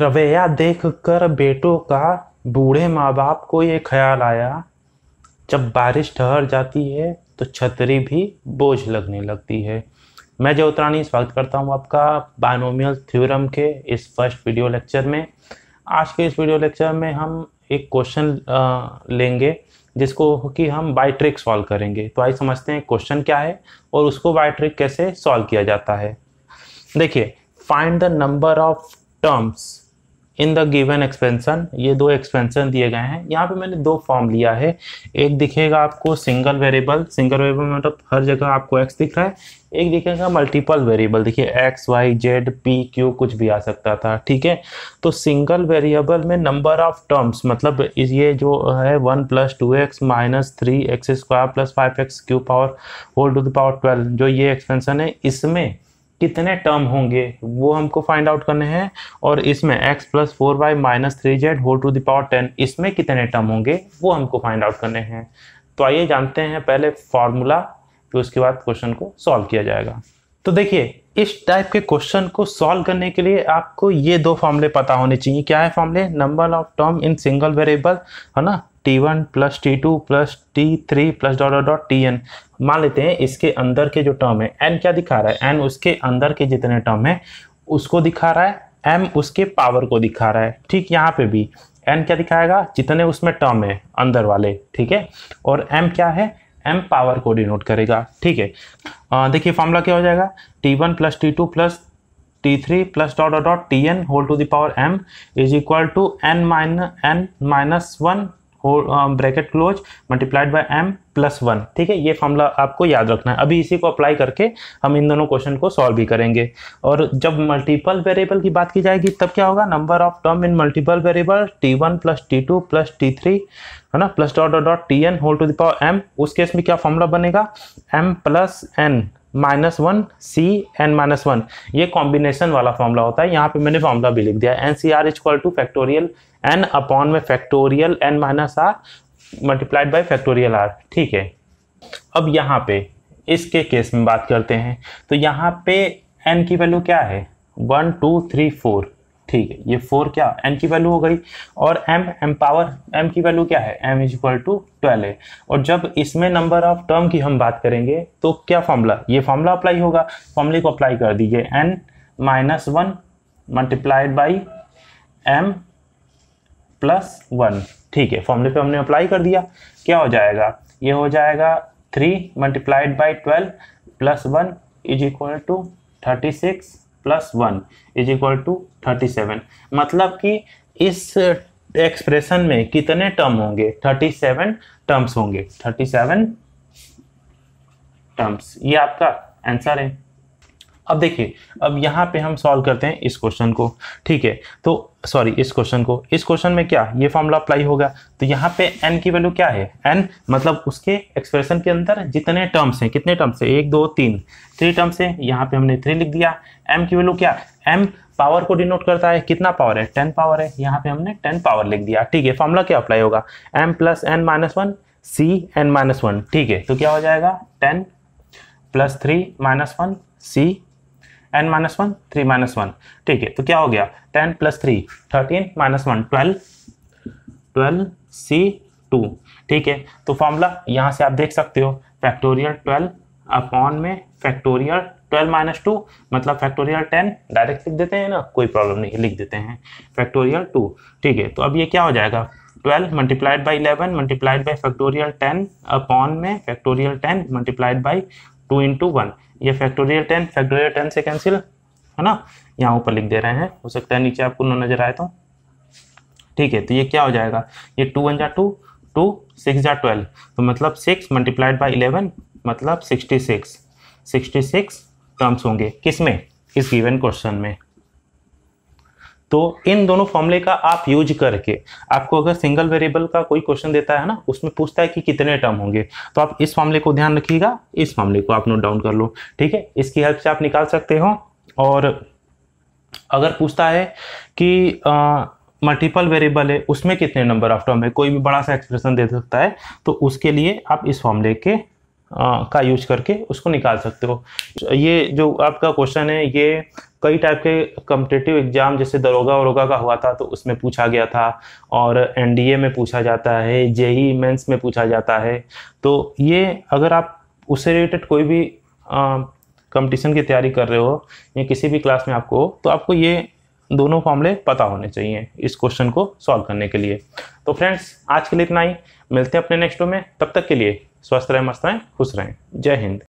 रवैया देख कर बेटों का बूढ़े माँ बाप को ये ख्याल आया जब बारिश ठहर जाती है तो छतरी भी बोझ लगने लगती है मैं जय उत्तरानी स्वागत करता हूँ आपका बायनोमियल थ्योरम के इस फर्स्ट वीडियो लेक्चर में आज के इस वीडियो लेक्चर में हम एक क्वेश्चन लेंगे जिसको कि हम बाई ट्रिक सॉल्व करेंगे तो आइए समझते हैं क्वेश्चन क्या है और उसको बाई ट्रिक कैसे सॉल्व किया जाता है देखिए find the number of terms in the given expansion ये दो एक्सपेंसन दिए गए हैं यहाँ पे मैंने दो फॉर्म लिया है एक दिखेगा आपको सिंगल वेरिएबल सिंगल वेरिएबल मतलब हर जगह आपको एक्स दिख रहा है एक दिखेगा मल्टीपल वेरिएबल देखिए x y z p q कुछ भी आ सकता था ठीक है तो सिंगल वेरिएबल में नंबर ऑफ टर्म्स मतलब ये जो है one plus two x minus three x square plus five x q power whole to the power twelve जो ये एक्सपेंशन है इसमें कितने टर्म होंगे वो हमको फाइंड आउट करने हैं और इसमें x plus four y minus three z whole to the power ten इसमें कितने टर्म होंगे वो हमको फाइंड आउट करने हैं तो आइए जानते हैं पहले फार्मूला तो उसके बाद क्वेश्चन को सॉल्व किया जाएगा तो देखिए इस टाइप के क्वेश्चन को सॉल्व करने के लिए आपको ये दो फॉर्मूले पता होने चाहिए क्या है फॉर्मूले number of term in single variable है ना t one plus t two plus t three plus dot dot dot t n मान लेते हैं इसके अंदर के जो टर्म है एन क्या दिखा रहा है एन उसके अंदर के जितने टर्म है उसको दिखा रहा है एम उसके पावर को दिखा रहा है ठीक यहाँ पे भी एन क्या दिखाएगा जितने उसमें टर्म है अंदर वाले ठीक है और एम क्या है एम पावर को डिनोट करेगा ठीक है देखिए फॉर्मूला क्या हो जाएगा t one plus t two plus t three plus dot dot dot t n whole to the power m is equal to n mine n minus one bracket close multiplied by m plus one ठीक है ये formula आपको याद रखना है अभी इसी को अप्लाई करके हम इन दोनों क्वेश्चन को सॉल्व भी करेंगे और जब मल्टीपल वेरिएबल की बात की जाएगी तब क्या होगा number of term in multiple variable t one plus t two plus t three है ना plus dot dot dot t n whole to the power m उस केस में क्या फॉर्मूला बनेगा m plus n minus one c n minus one ये combination वाला formula होता है यहाँ पे मैंने फॉर्मूला भी लिख दिया n c r is equal to factorial n upon में factorial n minus are multiplied by factorial r ठीक है अब यहाँ पे इसके केस में बात करते हैं तो यहाँ पे एन की वैल्यू क्या है वन टू थ्री फोर ठीक है ये फोर क्या एम की वैल्यू हो गई और एम एम पावर एम की वैल्यू क्या है m is equal to twelve है और जब इसमें नंबर ऑफ टर्म की हम बात करेंगे तो क्या फॉर्मूला ये फॉर्मूला अप्लाई होगा फॉर्मूले को अप्लाई कर दीजिए n minus one multiplied by m plus one ठीक है फॉर्मूले पे हमने अप्लाई कर दिया क्या हो जाएगा ये हो जाएगा three multiplied by twelve plus one is equal to thirty six plus one is equal to thirty seven मतलब कि इस एक्सप्रेशन में कितने टर्म होंगे थर्टी सेवन टर्म्स होंगे थर्टी सेवन टर्म्स ये आपका आंसर है अब देखिए अब यहाँ पे हम सॉल्व करते हैं इस क्वेश्चन को ठीक है तो सॉरी इस क्वेश्चन को इस क्वेश्चन में क्या ये फॉर्मूला अप्लाई होगा तो यहाँ पे n की वैल्यू क्या है n मतलब उसके एक्सप्रेशन के अंदर जितने टर्म्स हैं कितने टर्म्स हैं एक दो तीन थ्री टर्म्स हैं यहाँ पे हमने थ्री लिख दिया एम की वैल्यू क्या एम पावर को डिनोट करता है कितना पावर है टेन पावर है यहाँ पे हमने टेन पावर लिख दिया ठीक है फॉर्मूला क्या अप्लाई होगा m plus n minus one c n minus one ठीक है तो क्या हो जाएगा ten plus three minus one c n minus one three minus one ठीक है तो क्या हो गया ten plus three thirteen minus one twelve twelve c two ठीक है तो फॉर्मूला यहाँ से आप देख सकते हो फैक्टोरियल ट्वेल्व अपॉन में फैक्टोरियल ट्वेल्व माइनस टू मतलब फैक्टोरियल टेन डायरेक्ट लिख देते हैं ना कोई प्रॉब्लम नहीं लिख देते हैं फैक्टोरियल टू ठीक है तो अब ये क्या हो जाएगा twelve multiplied by eleven multiplied by factorial ten upon में factorial ten multiplied by two into one ये फैक्टोरियल टेन फैक्टोरियल टेन से कैंसिल है ना यहाँ ऊपर लिख दे रहे हैं हो सकता है नीचे आपको नजर आए तो ठीक है तो ये क्या हो जाएगा ये टू वन जा टू टू सिक्स जा ट्वेल्व तो मतलब सिक्स मल्टीप्लाइड बाई इलेवन मतलब sixty six sixty six terms होंगे किस में इस गिवन क्वेश्चन में तो इन दोनों फॉर्मूले का आप यूज करके आपको अगर सिंगल वेरिएबल का कोई क्वेश्चन देता है ना उसमें पूछता है कि कितने टर्म होंगे तो आप इस फॉर्मूले को ध्यान रखिएगा इस फॉर्मूले को आप नोट डाउन कर लो ठीक है इसकी हेल्प से आप निकाल सकते हो और अगर पूछता है कि आ, मल्टीपल वेरिएबल है उसमें कितने नंबर ऑफ टर्म है कोई भी बड़ा सा एक्सप्रेशन दे सकता है तो उसके लिए आप इस फॉर्मूले के का यूज करके उसको निकाल सकते हो ये जो आपका क्वेश्चन है ये कई टाइप के कम्पिटेटिव एग्जाम जैसे दरोगा वरोगा का हुआ था तो उसमें पूछा गया था और एनडीए में पूछा जाता है जेई मेंस में पूछा जाता है तो ये अगर आप उससे रिलेटेड कोई भी कंपटीशन की तैयारी कर रहे हो या किसी भी क्लास में आपको तो आपको ये दोनों फॉर्मले पता होने चाहिए इस क्वेश्चन को सॉल्व करने के लिए तो फ्रेंड्स आज के लिए इतना ही मिलते हैं अपने नेक्स्ट में तब तक के लिए स्वस्थ रहें मस्त रहें खुश रहें जय हिंद